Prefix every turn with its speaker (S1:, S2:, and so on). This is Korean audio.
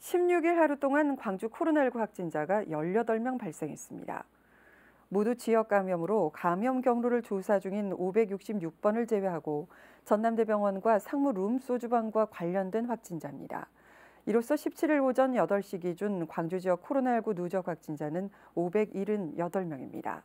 S1: 16일 하루 동안 광주 코로나19 확진자가 18명 발생했습니다. 모두 지역 감염으로 감염 경로를 조사 중인 566번을 제외하고 전남대병원과 상무 룸 소주방과 관련된 확진자입니다. 이로써 17일 오전 8시 기준 광주 지역 코로나19 누적 확진자는 578명입니다.